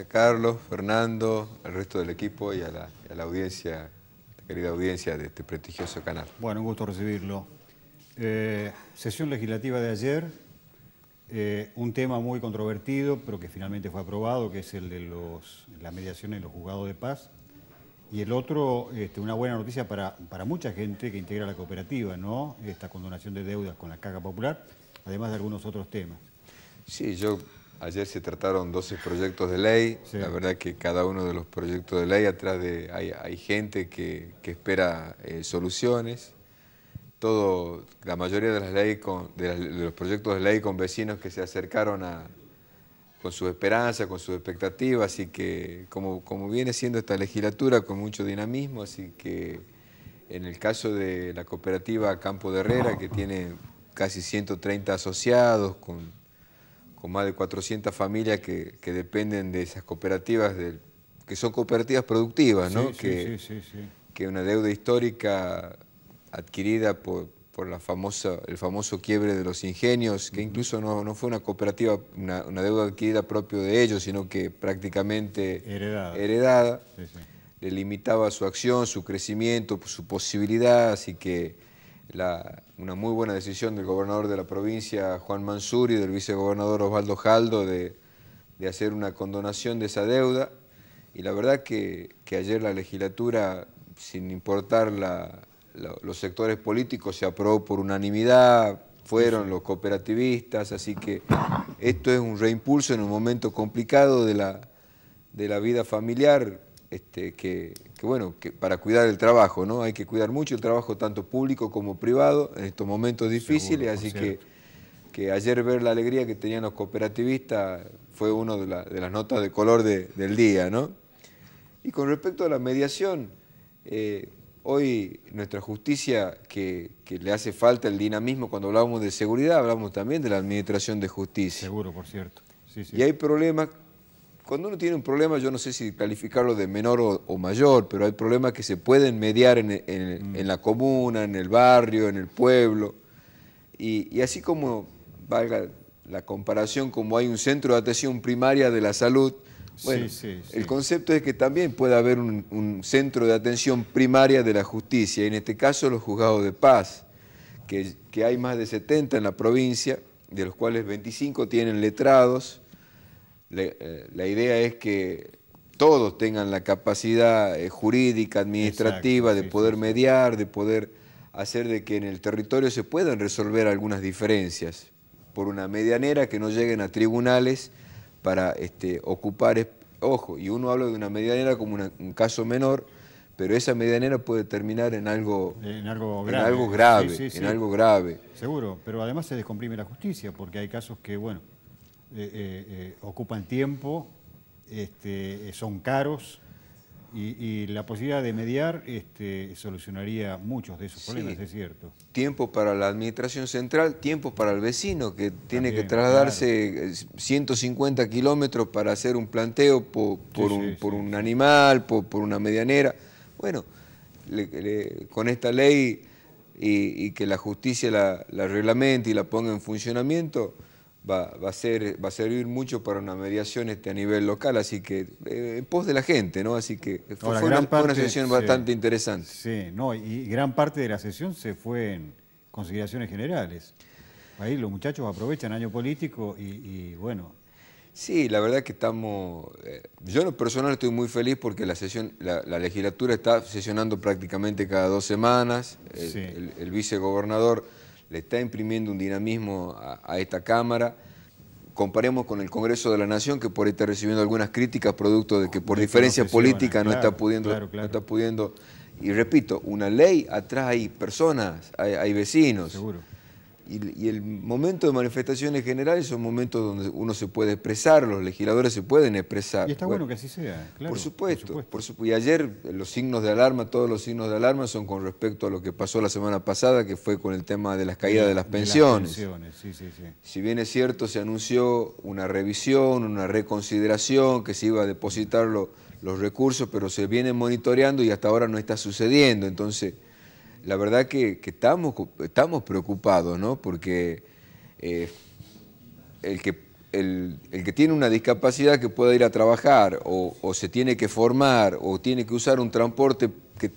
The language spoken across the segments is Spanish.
a Carlos, Fernando, al resto del equipo y a la, a la audiencia, querida audiencia de este prestigioso canal. Bueno, un gusto recibirlo. Eh, sesión legislativa de ayer, eh, un tema muy controvertido, pero que finalmente fue aprobado, que es el de los, la mediación en los juzgados de paz. Y el otro, este, una buena noticia para, para mucha gente que integra la cooperativa, ¿no? Esta condonación de deudas con la caja popular, además de algunos otros temas. Sí, yo Ayer se trataron 12 proyectos de ley. La verdad que cada uno de los proyectos de ley atrás de hay, gente que, espera eh, soluciones. Todo, la mayoría de las con, los proyectos de ley con vecinos que se acercaron con sus esperanzas, con sus expectativas, así que como, como viene siendo esta legislatura con mucho dinamismo, así que en el caso de la cooperativa Campo de Herrera, que tiene casi 130 asociados, con con más de 400 familias que, dependen de esas cooperativas, que son cooperativas productivas, ¿no? que, una deuda histórica adquirida por, la famosa, el famoso quiebre de los ingenios, que incluso no, fue una cooperativa, una, deuda adquirida propio de ellos, sino que prácticamente heredada, heredada le limitaba su acción, su crecimiento, su posibilidad, así que una muy buena decisión del gobernador de la provincia, Juan Mansuri y del vicegobernador Osvaldo Jaldo de, hacer una condonación de esa deuda. Y la verdad que, ayer la legislatura, sin importar los sectores políticos, se aprobó por unanimidad, fueron los cooperativistas, así que esto es un reimpulso en un momento complicado de de la vida familiar, este, que, bueno, que para cuidar el trabajo, ¿no? Hay que cuidar mucho el trabajo tanto público como privado en estos momentos difíciles, así que, que ayer ver la alegría que tenían los cooperativistas fue una de, las notas de color del día, ¿no? Y con respecto a la mediación, eh, hoy nuestra justicia, que, le hace falta el dinamismo, cuando hablamos de seguridad, hablamos también de la administración de justicia. Seguro, por cierto. Sí, Y hay problemas cuando uno tiene un problema, yo no sé si calificarlo de menor o, mayor, pero hay problemas que se pueden mediar en, mm. la comuna, en el barrio, en el pueblo. Y, así como, valga la comparación, como hay un centro de atención primaria de la salud, el concepto es que también puede haber un, centro de atención primaria de la justicia, en este caso los juzgados de paz, que, que hay más de 70 en la provincia, de los cuales 25 tienen letrados, eh, la, idea es que todos tengan la capacidad eh, jurídica, administrativa, de poder mediar, de poder hacer de que en el territorio se puedan resolver algunas diferencias por una medianera que no lleguen a tribunales para este, ocupar, ojo, y uno habla de una medianera como un caso menor, pero esa medianera puede terminar en algo, algo grave, en algo grave, en algo grave. Seguro, pero además se descomprime la justicia, porque hay casos que, bueno, eh, eh, eh, ocupan tiempo, este, son caros. Y, la posibilidad de mediar este, solucionaría muchos de esos problemas, es cierto. Tiempo para la administración central, tiempo para el vecino que tiene que trasladarse 150 kilómetros para hacer un planteo por, un, animal, por, una medianera. Bueno, con esta ley y, que la justicia la, la reglamente y la ponga en funcionamiento, va, a ser, va a servir mucho para una mediación este, a nivel local, así que eh, en pos de la gente, ¿no? Así que fue, una, sesión bastante interesante. Sí, no, y gran parte de la sesión se fue en consideraciones generales. Ahí los muchachos aprovechan año político y, bueno, Sí, la verdad que estamos... Eh, yo en personal estoy muy feliz porque la, sesión, la, legislatura está sesionando prácticamente cada dos semanas. el, vicegobernador le está imprimiendo un dinamismo a, esta Cámara comparemos con el Congreso de la Nación, que por ahí está recibiendo algunas críticas producto de que por diferencia política no, está pudiendo, no está pudiendo. Y repito, una ley atrás hay personas, hay, vecinos. Y, el momento de manifestaciones generales son momentos donde uno se puede expresar, los legisladores se pueden expresar. Y está bueno, que así sea, claro. Por supuesto, por y ayer eh, los signos de alarma, todos los signos de alarma son con respecto a lo que pasó la semana pasada, que fue con el tema de las caídas de las pensiones. Si bien es cierto, se anunció una revisión, una reconsideración, que se iba a depositar los recursos, pero se viene monitoreando y hasta ahora no está sucediendo. Entonces la verdad que, estamos, estamos preocupados, ¿no? Porque eh, el, que, el, que tiene una discapacidad que pueda ir a trabajar o, se tiene que formar o tiene que usar un transporte que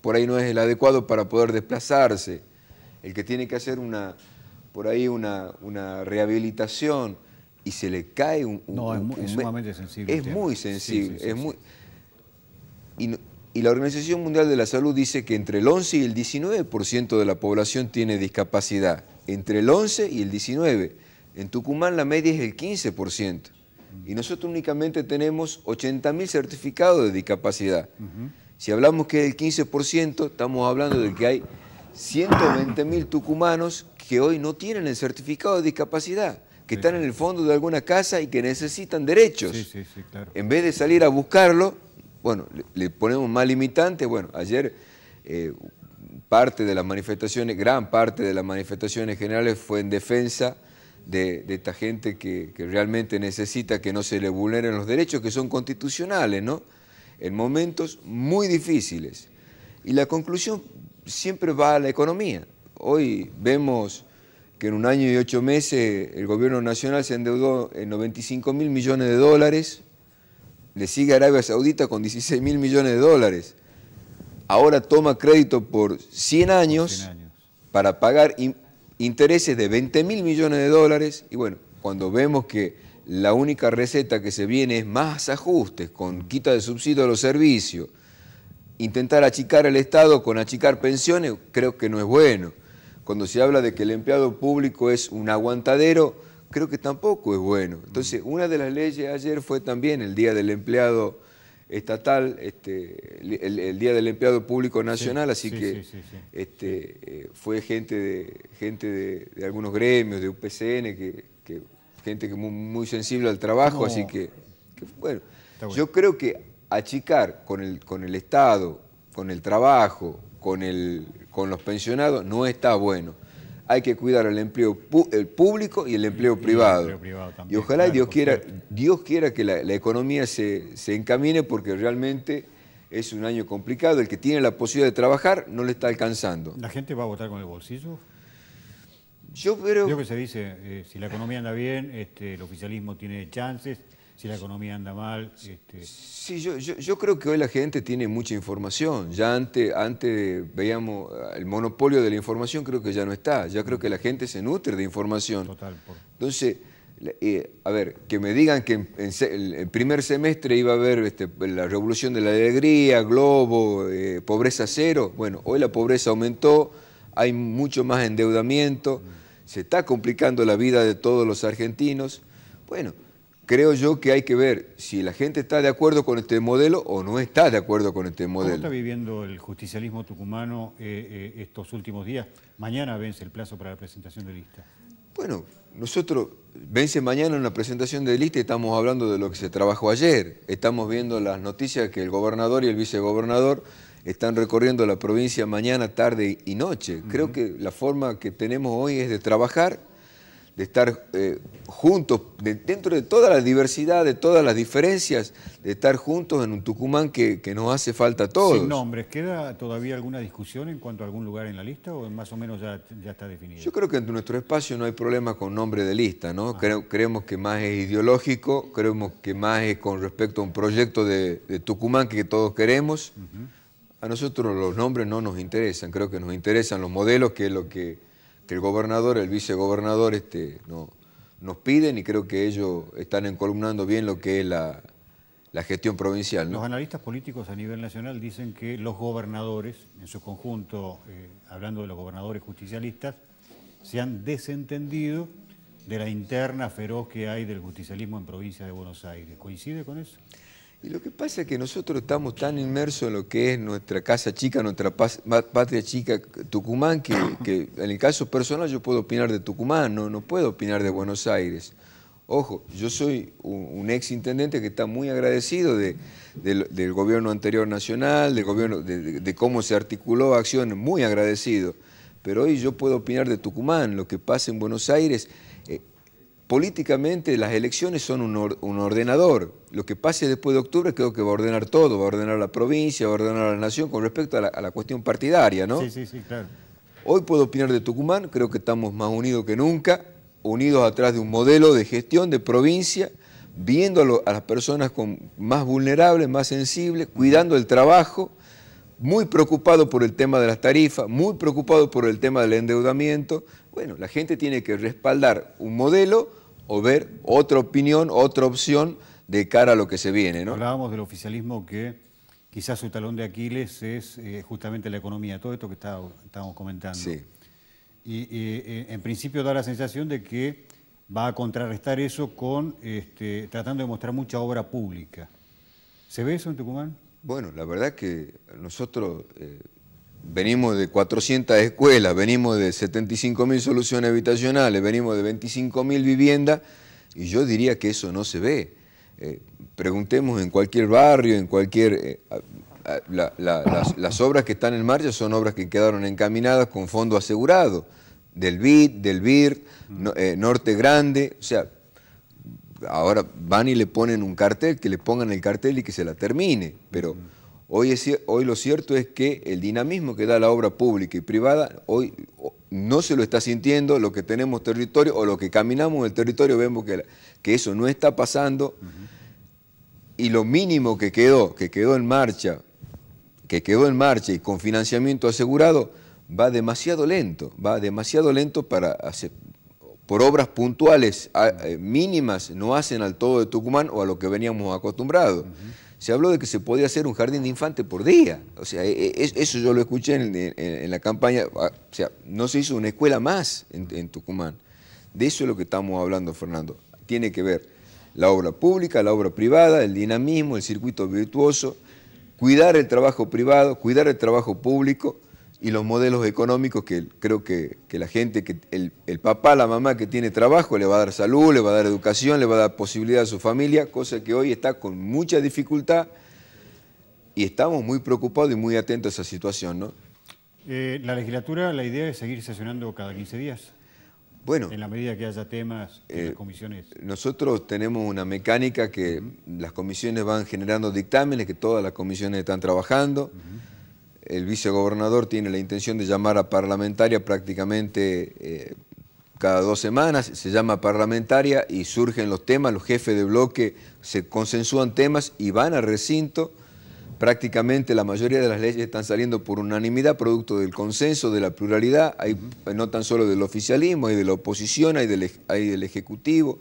por ahí no es el adecuado para poder desplazarse, el que tiene que hacer una, por ahí una, una rehabilitación y se le cae un... no, es, sumamente sensible. Es muy sensible. y y la Organización Mundial de la Salud dice que entre el 11 y el 19% de la población tiene discapacidad. Entre el 11 y el 19. En Tucumán la media es el 15%. Y nosotros únicamente tenemos 80.000 certificados de discapacidad. Si hablamos que es el 15%, estamos hablando de que hay 120.000 tucumanos que hoy no tienen el certificado de discapacidad que están en el fondo de alguna casa y que necesitan derechos. Sí, sí, sí, claro. En vez de salir a buscarlo, bueno, le, ponemos más limitante, Bueno, ayer eh, parte de las manifestaciones, gran parte de las manifestaciones generales fue en defensa de, esta gente que, que, realmente necesita que no se le vulneren los derechos que son constitucionales, ¿no? En momentos muy difíciles. Y la conclusión siempre va a la economía. Hoy vemos que en un año y ocho meses el gobierno nacional se endeudó en 95 mil millones de dólares, le sigue Arabia Saudita con 16 mil millones de dólares. Ahora toma crédito por 100 años, para pagar intereses de 20 mil millones de dólares. Y bueno, cuando vemos que la única receta que se viene es más ajustes, con quita de subsidio a los servicios, intentar achicar el Estado con achicar pensiones, creo que no es bueno. Cuando se habla de que el empleado público es un aguantadero, creo que tampoco es bueno. Entonces, mm. una de las leyes ayer fue también el Día del Empleado Estatal, este, el, Día del Empleado Público Nacional, así que este, eh, fue gente de, gente de, algunos gremios, de UPCN, que, gente que muy, sensible al trabajo, así que, bueno. yo creo que achicar con el, con el Estado, con el trabajo, con, con los pensionados, no está bueno hay que cuidar el empleo el público y el empleo privado. y ojalá Dios, quiera, Dios quiera que la, economía se, encamine porque realmente es un año complicado. El que tiene la posibilidad de trabajar no le está alcanzando. ¿La gente va a votar con el bolsillo? Yo creo... que se dice, eh, si la economía anda bien, este, el oficialismo tiene chances, si la economía anda mal. Este, sí, yo, yo, creo que hoy la gente tiene mucha información. Ya antes, veíamos el monopolio de la información, creo que ya no está. Ya creo que la gente se nutre de información. Total. Entonces, eh, a ver, que me digan que en, el primer semestre iba a haber este, la revolución de la alegría, globo, eh, pobreza cero. Bueno, hoy la pobreza aumentó, hay mucho más endeudamiento, se está complicando la vida de todos los argentinos. Bueno, creo yo que hay que ver si la gente está de acuerdo con este modelo o no está de acuerdo con este modelo. ¿Cómo está viviendo el justicialismo tucumano eh, eh, estos últimos días? Mañana vence el plazo para la presentación de lista. Bueno, nosotros vence mañana una presentación de lista y estamos hablando de lo que se trabajó ayer. Estamos viendo las noticias que el gobernador y el vicegobernador están recorriendo la provincia mañana, tarde y noche. Creo que la forma que tenemos hoy es de trabajar de estar eh, juntos, dentro de toda la diversidad, de todas las diferencias, de estar juntos en un Tucumán que, nos hace falta a todos. Sin nombres, ¿queda todavía alguna discusión en cuanto a algún lugar en la lista o más o menos ya, está definido? Yo creo que en nuestro espacio no hay problema con nombre de lista, ¿no? Ah. creemos que más es ideológico, creemos que más es con respecto a un proyecto de, Tucumán que todos queremos. A nosotros los nombres no nos interesan, creo que nos interesan los modelos, que es lo que que el gobernador, el vicegobernador este, no, nos piden y creo que ellos están encolumnando bien lo que es la, gestión provincial. Los analistas políticos a nivel nacional dicen que los gobernadores, en su conjunto, eh, hablando de los gobernadores justicialistas, se han desentendido de la interna feroz que hay del justicialismo en provincia de Buenos Aires. ¿Coincide con eso? Y lo que pasa es que nosotros estamos tan inmersos en lo que es nuestra casa chica, nuestra patria chica, Tucumán, que, en el caso personal yo puedo opinar de Tucumán, no, no puedo opinar de Buenos Aires. Ojo, yo soy un, ex intendente que está muy agradecido del gobierno anterior nacional, del gobierno, de, de cómo se articuló acción, muy agradecido. Pero hoy yo puedo opinar de Tucumán, lo que pasa en Buenos Aires políticamente las elecciones son un, ordenador. Lo que pase después de octubre creo que va a ordenar todo, va a ordenar la provincia, va a ordenar la nación con respecto a la, cuestión partidaria, ¿no? Sí, sí, sí, claro. Hoy puedo opinar de Tucumán, creo que estamos más unidos que nunca, unidos atrás de un modelo de gestión de provincia, viendo a, las personas más vulnerables, más sensibles, cuidando el trabajo, muy preocupado por el tema de las tarifas, muy preocupado por el tema del endeudamiento. Bueno, la gente tiene que respaldar un modelo o ver otra opinión, otra opción de cara a lo que se viene. ¿no? Hablábamos del oficialismo que quizás su talón de Aquiles es eh, justamente la economía, todo esto que estábamos comentando. Sí. Y eh, eh, en principio da la sensación de que va a contrarrestar eso con este, tratando de mostrar mucha obra pública. ¿Se ve eso en Tucumán? Bueno, la verdad que nosotros venimos de 400 escuelas, venimos de 75 mil soluciones habitacionales, venimos de 25 mil viviendas, y yo diría que eso no se ve. Eh, preguntemos en cualquier barrio, en cualquier... Eh, las, obras que están en marcha son obras que quedaron encaminadas con fondo asegurado, del BID, del BIR, eh, Norte Grande, o sea, ahora van y le ponen un cartel, que le pongan el cartel y que se la termine, pero... Hoy, lo cierto es que el dinamismo que da la obra pública y privada, hoy no se lo está sintiendo, lo que tenemos territorio o lo que caminamos en el territorio vemos que, eso no está pasando y lo mínimo que quedó, que quedó en marcha, que quedó en marcha y con financiamiento asegurado, va demasiado lento, va demasiado lento para hacer, por obras puntuales, eh, mínimas, no hacen al todo de Tucumán o a lo que veníamos acostumbrados se habló de que se podía hacer un jardín de infante por día. O sea, e, e, eso yo lo escuché en, la campaña. Ah, o sea, no se hizo una escuela más en, Tucumán. De eso es lo que estamos hablando, Fernando. Tiene que ver la obra pública, la obra privada, el dinamismo, el circuito virtuoso, cuidar el trabajo privado, cuidar el trabajo público y los modelos económicos que creo que, la gente, que el, papá, la mamá que tiene trabajo, le va a dar salud, le va a dar educación, le va a dar posibilidad a su familia, cosa que hoy está con mucha dificultad y estamos muy preocupados y muy atentos a esa situación. ¿no? Eh, la legislatura, la idea es seguir sesionando cada 15 días. Bueno, en la medida que haya temas en las eh, comisiones. Nosotros tenemos una mecánica que las comisiones van generando dictámenes, que todas las comisiones están trabajando el vicegobernador tiene la intención de llamar a parlamentaria prácticamente eh, cada dos semanas, se llama parlamentaria y surgen los temas, los jefes de bloque se consensúan temas y van al recinto. Prácticamente la mayoría de las leyes están saliendo por unanimidad, producto del consenso, de la pluralidad, hay, no tan solo del oficialismo, hay de la oposición, hay del, hay del Ejecutivo.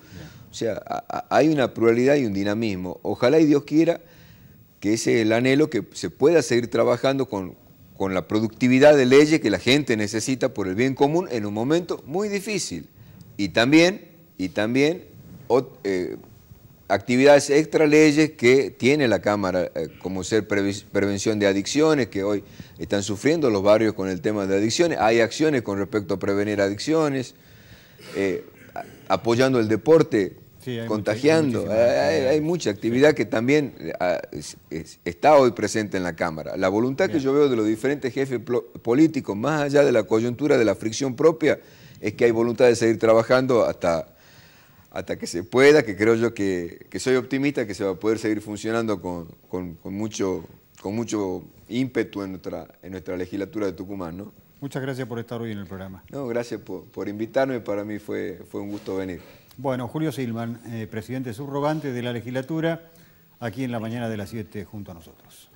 O sea, hay una pluralidad y un dinamismo. Ojalá y Dios quiera que ese es el anhelo que se pueda seguir trabajando con, con la productividad de leyes que la gente necesita por el bien común en un momento muy difícil. Y también, y también eh, actividades extra leyes que tiene la Cámara, eh, como ser prevención de adicciones, que hoy están sufriendo los barrios con el tema de adicciones. Hay acciones con respecto a prevenir adicciones, eh, apoyando el deporte contagiando. hay, mucha actividad que también ah, está hoy presente en la Cámara. La voluntad que yo veo de los diferentes jefes políticos, más allá de la coyuntura, de la fricción propia, es que hay voluntad de seguir trabajando hasta, hasta que se pueda, que creo yo que, soy optimista, que se va a poder seguir funcionando con, mucho, con mucho ímpetu en nuestra, en nuestra legislatura de Tucumán. Muchas gracias por estar hoy en el programa. No, gracias por, por invitarme, para mí fue, fue un gusto venir. Bueno, Julio Silman, eh, presidente subrogante de la legislatura, aquí en la mañana de las 7 junto a nosotros.